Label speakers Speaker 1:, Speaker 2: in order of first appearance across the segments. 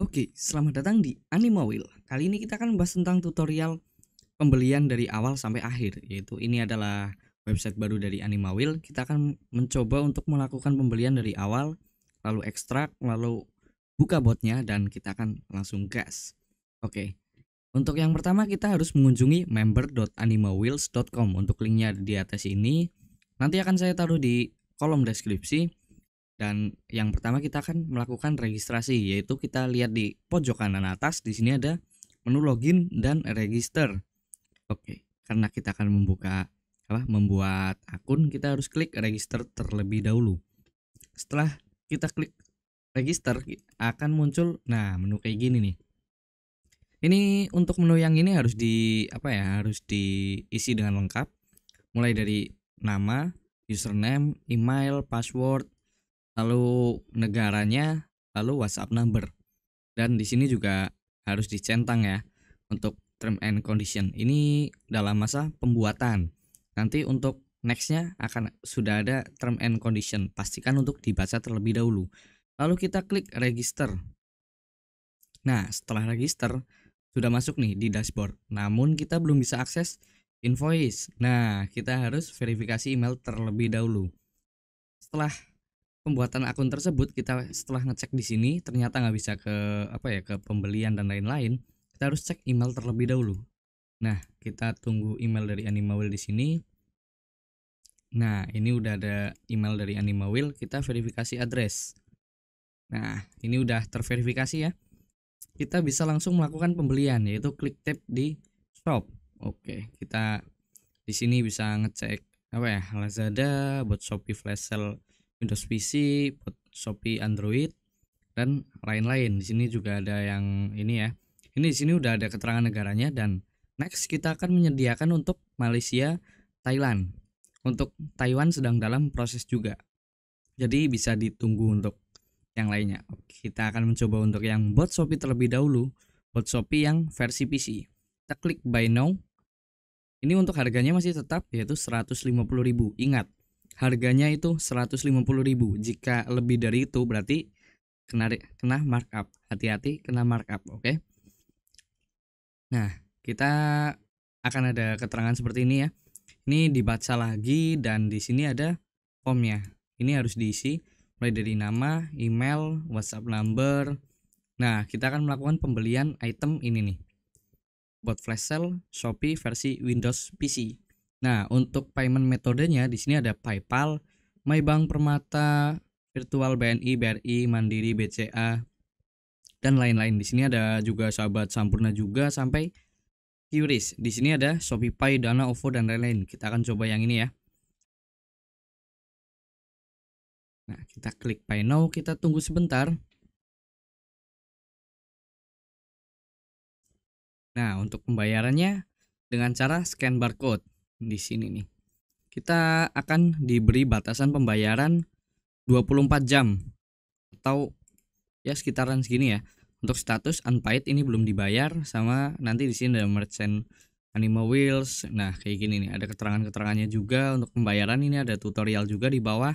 Speaker 1: Oke, selamat datang di Animawil. Kali ini kita akan membahas tentang tutorial pembelian dari awal sampai akhir, yaitu ini adalah website baru dari Animawil. Kita akan mencoba untuk melakukan pembelian dari awal, lalu ekstrak, lalu buka botnya dan kita akan langsung gas. Oke. Untuk yang pertama kita harus mengunjungi member.animawheels.com untuk linknya di atas ini. Nanti akan saya taruh di kolom deskripsi. Dan yang pertama kita akan melakukan registrasi yaitu kita lihat di pojok kanan atas di sini ada menu login dan register. Oke, karena kita akan membuka apa membuat akun kita harus klik register terlebih dahulu. Setelah kita klik register akan muncul nah menu kayak gini nih. Ini untuk menu yang ini harus di apa ya harus diisi dengan lengkap mulai dari nama, username, email, password, lalu negaranya, lalu WhatsApp number. Dan di sini juga harus dicentang ya untuk term and condition. Ini dalam masa pembuatan. Nanti untuk nextnya akan sudah ada term and condition. Pastikan untuk dibaca terlebih dahulu. Lalu kita klik register. Nah, setelah register sudah masuk nih di dashboard. Namun kita belum bisa akses invoice. Nah, kita harus verifikasi email terlebih dahulu. Setelah pembuatan akun tersebut kita setelah ngecek di sini ternyata nggak bisa ke apa ya ke pembelian dan lain-lain kita harus cek email terlebih dahulu nah kita tunggu email dari Animawil di sini nah ini udah ada email dari Animawil kita verifikasi address nah ini udah terverifikasi ya kita bisa langsung melakukan pembelian yaitu klik tab di shop oke kita di sini bisa ngecek apa ya Lazada buat Shopee flash sale Windows PC, Shopee Android dan lain-lain. Di sini juga ada yang ini ya. Ini di sini udah ada keterangan negaranya dan next kita akan menyediakan untuk Malaysia, Thailand. Untuk Taiwan sedang dalam proses juga. Jadi bisa ditunggu untuk yang lainnya. Kita akan mencoba untuk yang bot Shopee terlebih dahulu, bot Shopee yang versi PC. Kita klik buy now. Ini untuk harganya masih tetap yaitu 150.000. Ingat, harganya itu 150.000 jika lebih dari itu berarti kena kena markup hati-hati kena markup oke okay? nah kita akan ada keterangan seperti ini ya ini dibaca lagi dan di sini ada formnya ini harus diisi mulai dari nama email WhatsApp number nah kita akan melakukan pembelian item ini nih buat flash sale Shopee versi Windows PC Nah, untuk payment metodenya di sini ada PayPal, MyBank Permata, Virtual BNI, BRI, Mandiri, BCA, dan lain-lain. Di sini ada juga sahabat Sampurna juga sampai Qris. Di sini ada ShopeePay, Dana, OVO, dan lain-lain. Kita akan coba yang ini ya. Nah, kita klik Pay Now, kita tunggu sebentar. Nah, untuk pembayarannya dengan cara scan barcode di sini nih. Kita akan diberi batasan pembayaran 24 jam atau ya sekitaran segini ya. Untuk status unpaid ini belum dibayar sama nanti di sini ada merchant Animal wheels. Nah, kayak gini nih, ada keterangan-keterangannya juga untuk pembayaran ini ada tutorial juga di bawah.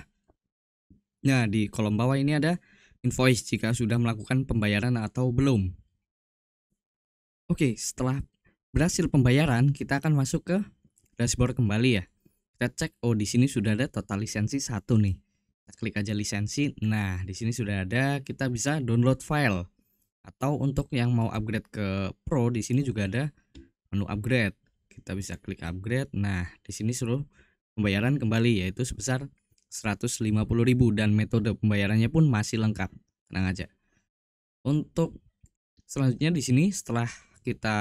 Speaker 1: Nah, di kolom bawah ini ada invoice jika sudah melakukan pembayaran atau belum. Oke, setelah berhasil pembayaran, kita akan masuk ke dashboard kembali ya kita cek oh di sini sudah ada total lisensi satu nih kita klik aja lisensi nah di sini sudah ada kita bisa download file atau untuk yang mau upgrade ke pro di sini juga ada menu upgrade kita bisa klik upgrade nah di sini suruh pembayaran kembali yaitu sebesar 150.000 dan metode pembayarannya pun masih lengkap tenang aja untuk selanjutnya di sini setelah kita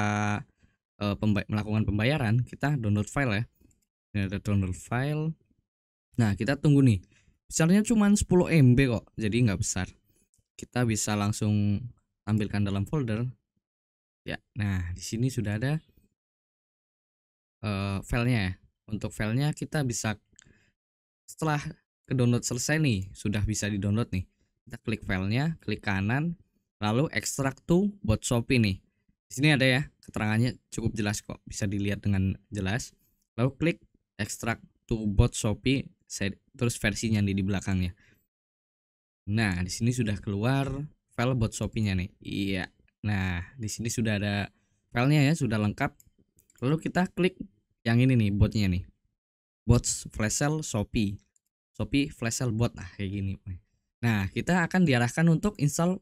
Speaker 1: uh, pemba melakukan pembayaran kita download file ya ini ada download file nah kita tunggu nih besarnya cuma 10 MB kok jadi nggak besar kita bisa langsung tampilkan dalam folder ya nah di sini sudah ada uh, filenya ya. untuk filenya kita bisa setelah ke download selesai nih sudah bisa di download nih kita klik filenya klik kanan lalu ekstrak to buat Shopee nih. Di sini ada ya. Keterangannya cukup jelas kok, bisa dilihat dengan jelas. Lalu klik extract to bot Shopee terus versinya nih di belakangnya. Nah, di sini sudah keluar file bot Shopee-nya nih. Iya. Nah, di sini sudah ada filenya ya, sudah lengkap. Lalu kita klik yang ini nih botnya nih. Bot flash sale Shopee. Shopee flash sale bot nah kayak gini. Nah, kita akan diarahkan untuk install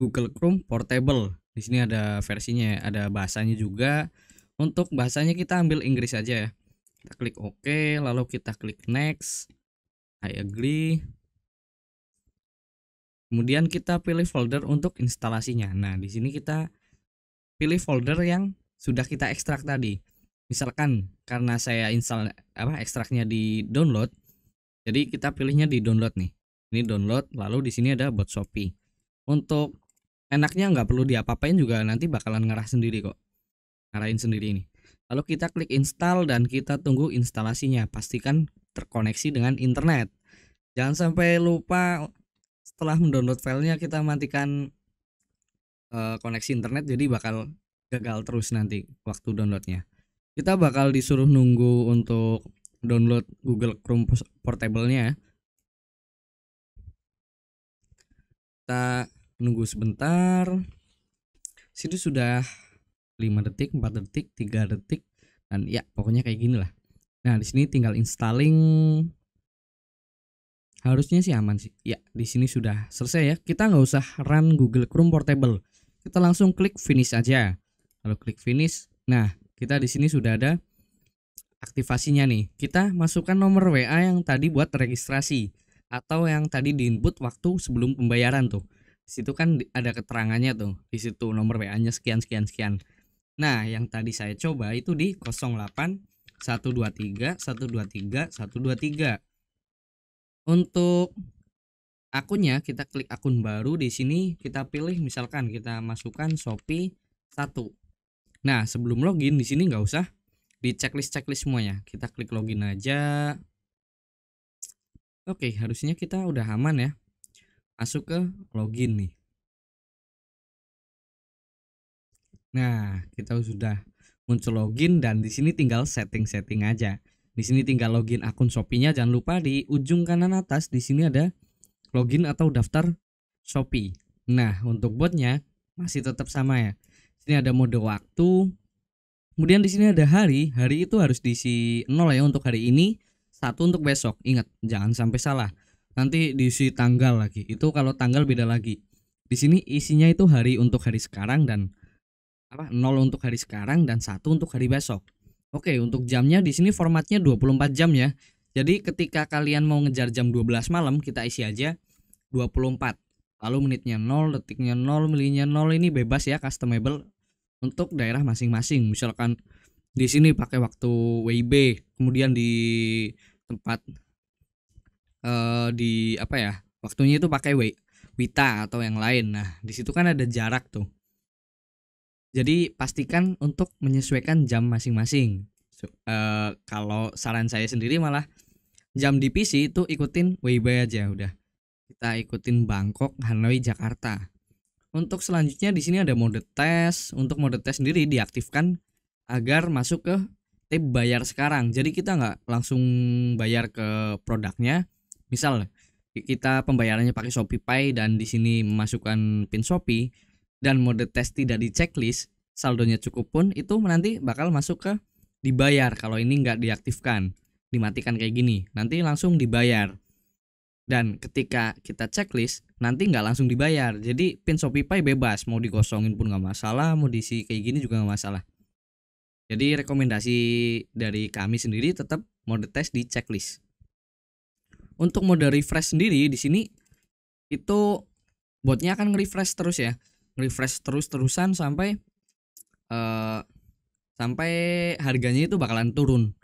Speaker 1: Google Chrome Portable di sini ada versinya, ya, ada bahasanya juga. Untuk bahasanya kita ambil Inggris aja ya. Kita klik OK, lalu kita klik next. I agree. Kemudian kita pilih folder untuk instalasinya. Nah, di sini kita pilih folder yang sudah kita ekstrak tadi. Misalkan karena saya install apa ekstraknya di download, jadi kita pilihnya di download nih. Ini download, lalu di sini ada bot Shopee. Untuk enaknya nggak perlu diapa-apain juga nanti bakalan ngerah sendiri kok ngarahin sendiri ini lalu kita klik install dan kita tunggu instalasinya pastikan terkoneksi dengan internet jangan sampai lupa setelah mendownload filenya kita matikan uh, koneksi internet jadi bakal gagal terus nanti waktu downloadnya kita bakal disuruh nunggu untuk download Google Chrome portable-nya ya. kita nunggu sebentar sini sudah 5 detik 4 detik 3 detik dan ya pokoknya kayak gini lah nah di sini tinggal installing harusnya sih aman sih ya di sini sudah selesai ya kita nggak usah run Google Chrome Portable kita langsung klik finish aja lalu klik finish nah kita di sini sudah ada aktivasinya nih kita masukkan nomor WA yang tadi buat registrasi atau yang tadi di input waktu sebelum pembayaran tuh situ kan ada keterangannya tuh di situ nomor WA-nya sekian sekian sekian. Nah, yang tadi saya coba itu di 08 123 123 123. Untuk akunnya kita klik akun baru di sini kita pilih misalkan kita masukkan Shopee 1. Nah, sebelum login di sini nggak usah di checklist checklist semuanya. Kita klik login aja. Oke, harusnya kita udah aman ya masuk ke login nih nah kita sudah muncul login dan di sini tinggal setting-setting aja di sini tinggal login akun Shopee-nya jangan lupa di ujung kanan atas di sini ada login atau daftar Shopee nah untuk botnya masih tetap sama ya sini ada mode waktu kemudian di sini ada hari hari itu harus diisi nol ya untuk hari ini satu untuk besok ingat jangan sampai salah nanti diisi tanggal lagi itu kalau tanggal beda lagi di sini isinya itu hari untuk hari sekarang dan apa 0 untuk hari sekarang dan satu untuk hari besok oke untuk jamnya di sini formatnya 24 jam ya jadi ketika kalian mau ngejar jam 12 malam kita isi aja 24 lalu menitnya 0 detiknya 0 milinya 0 ini bebas ya customable untuk daerah masing-masing misalkan di sini pakai waktu WIB kemudian di tempat uh, di apa ya waktunya itu pakai w wita atau yang lain nah di situ kan ada jarak tuh jadi pastikan untuk menyesuaikan jam masing-masing so, uh, kalau saran saya sendiri malah jam di PC itu ikutin Weibo aja udah kita ikutin Bangkok Hanoi Jakarta untuk selanjutnya di sini ada mode tes untuk mode tes sendiri diaktifkan agar masuk ke tip bayar sekarang. Jadi kita nggak langsung bayar ke produknya, misal kita pembayarannya pakai Shopee Pay dan di sini memasukkan pin Shopee dan mode tes tidak di checklist saldonya cukup pun itu nanti bakal masuk ke dibayar kalau ini nggak diaktifkan dimatikan kayak gini nanti langsung dibayar dan ketika kita checklist nanti nggak langsung dibayar jadi pin Shopee Pay bebas mau digosongin pun nggak masalah mau diisi kayak gini juga nggak masalah jadi rekomendasi dari kami sendiri tetap mode tes di checklist untuk mode refresh sendiri di sini itu botnya akan nge-refresh terus ya refresh terus-terusan sampai uh, sampai harganya itu bakalan turun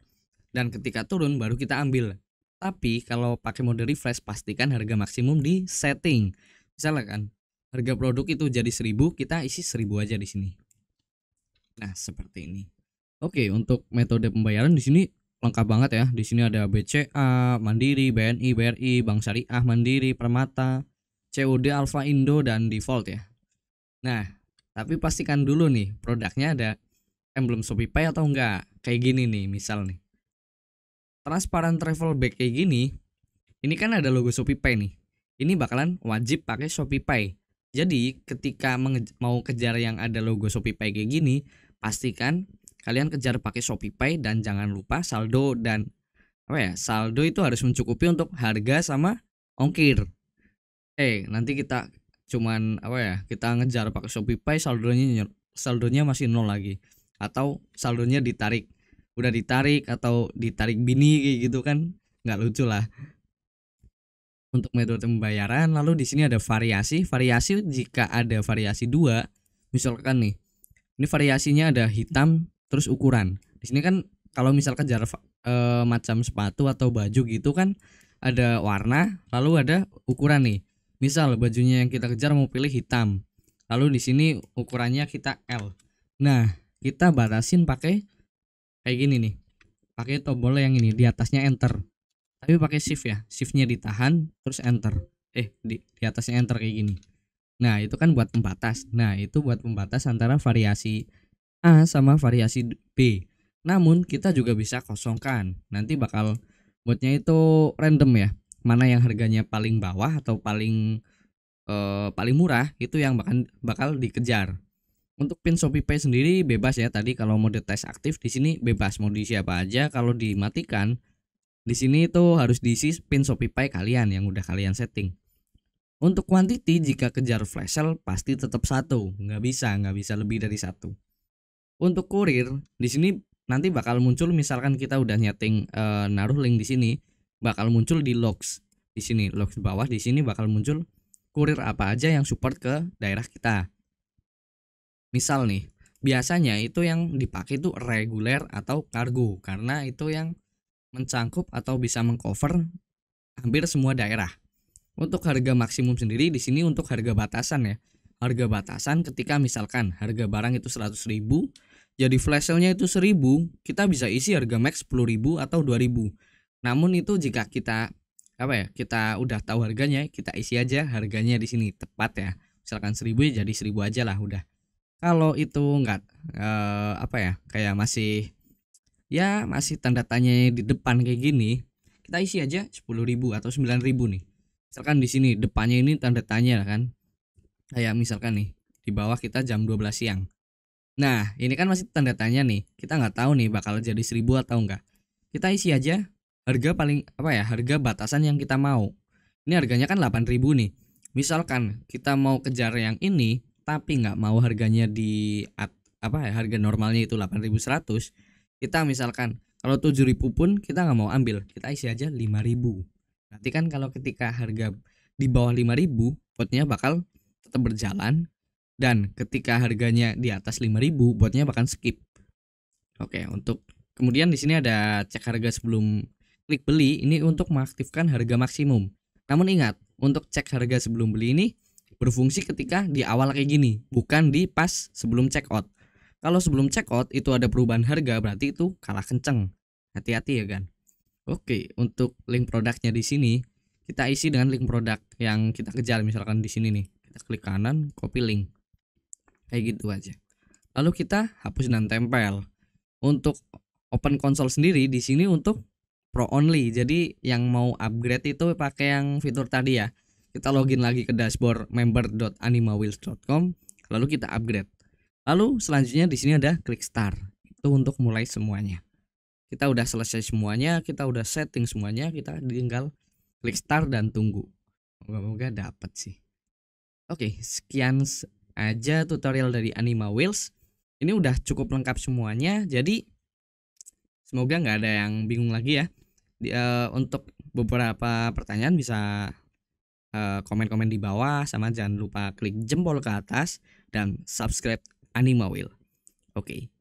Speaker 1: dan ketika turun baru kita ambil tapi kalau pakai mode refresh pastikan harga maksimum di setting misalnya kan harga produk itu jadi 1000 kita isi 1000 aja di sini nah seperti ini oke untuk metode pembayaran di sini lengkap banget ya. Di sini ada BCA, Mandiri, BNI, BRI, Bank Syariah, Mandiri, Permata, COD Alfa Indo dan Default ya. Nah, tapi pastikan dulu nih produknya ada emblem Shopee atau enggak. Kayak gini nih misal nih. Transparent travel bag kayak gini, ini kan ada logo Shopee nih. Ini bakalan wajib pakai Shopee jadi ketika mau kejar yang ada logo Shopee kayak gini, pastikan kalian kejar pakai shopeepay dan jangan lupa saldo dan apa ya saldo itu harus mencukupi untuk harga sama ongkir eh hey, nanti kita cuman apa ya kita ngejar pakai shopeepay Pay saldonya saldonya masih nol lagi atau saldonya ditarik udah ditarik atau ditarik bini kayak gitu kan nggak lucu lah untuk metode pembayaran lalu di sini ada variasi variasi jika ada variasi dua misalkan nih ini variasinya ada hitam terus ukuran di sini kan kalau misalkan jarak e, macam sepatu atau baju gitu kan ada warna lalu ada ukuran nih misal bajunya yang kita kejar mau pilih hitam lalu di sini ukurannya kita L nah kita batasin pakai kayak gini nih pakai tombol yang ini di atasnya enter tapi pakai shift ya shiftnya ditahan terus enter eh di, di atasnya enter kayak gini nah itu kan buat pembatas nah itu buat pembatas antara variasi A sama variasi B. Namun kita juga bisa kosongkan. Nanti bakal buatnya itu random ya. Mana yang harganya paling bawah atau paling eh, paling murah itu yang bakal bakal dikejar. Untuk pin Shopee Pay sendiri bebas ya tadi kalau mode tes aktif di sini bebas mau di siapa aja kalau dimatikan di sini itu harus diisi pin Shopee Pay kalian yang udah kalian setting. Untuk quantity jika kejar flash sale pasti tetap satu, nggak bisa nggak bisa lebih dari satu untuk kurir di sini nanti bakal muncul misalkan kita udah nyeting e, naruh link di sini bakal muncul di logs di sini logs bawah di sini bakal muncul kurir apa aja yang support ke daerah kita misal nih biasanya itu yang dipakai itu reguler atau kargo karena itu yang mencangkup atau bisa mengcover hampir semua daerah untuk harga maksimum sendiri di sini untuk harga batasan ya harga batasan ketika misalkan harga barang itu 100.000 jadi flash sale-nya itu 1000 kita bisa isi harga max 10.000 atau 2000 namun itu jika kita apa ya kita udah tahu harganya kita isi aja harganya di sini tepat ya misalkan 1000 ya jadi 1000 aja lah udah kalau itu nggak eh, apa ya kayak masih ya masih tanda tanya di depan kayak gini kita isi aja 10.000 atau 9.000 nih misalkan di sini depannya ini tanda tanya kan kayak misalkan nih di bawah kita jam 12 siang nah ini kan masih tanda tanya nih kita nggak tahu nih bakal jadi 1000 atau enggak kita isi aja harga paling apa ya harga batasan yang kita mau ini harganya kan 8000 nih misalkan kita mau kejar yang ini tapi nggak mau harganya di apa ya harga normalnya itu 8100 kita misalkan kalau 7000 pun kita nggak mau ambil kita isi aja 5000 nanti kan kalau ketika harga di bawah 5000 ribu nya bakal tetap berjalan dan ketika harganya di atas 5000 buatnya bahkan skip. Oke, untuk kemudian di sini ada cek harga sebelum klik beli ini untuk mengaktifkan harga maksimum. Namun ingat, untuk cek harga sebelum beli ini berfungsi ketika di awal kayak gini, bukan di pas sebelum check out. Kalau sebelum check out itu ada perubahan harga berarti itu kalah kenceng. Hati-hati ya kan. Oke, untuk link produknya di sini kita isi dengan link produk yang kita kejar misalkan di sini nih klik kanan copy link kayak gitu aja lalu kita hapus dan tempel untuk open console sendiri di sini untuk pro only jadi yang mau upgrade itu pakai yang fitur tadi ya kita login lagi ke dashboard member.animawheels.com lalu kita upgrade lalu selanjutnya di sini ada klik start itu untuk mulai semuanya kita udah selesai semuanya kita udah setting semuanya kita tinggal klik start dan tunggu moga-moga dapat sih Oke, sekian aja tutorial dari Anima Wheels. Ini udah cukup lengkap semuanya, jadi semoga nggak ada yang bingung lagi ya. Di, uh, untuk beberapa pertanyaan bisa komen eh, komen-komen di bawah, sama jangan lupa klik jempol ke atas dan subscribe Anima Wheel. Oke,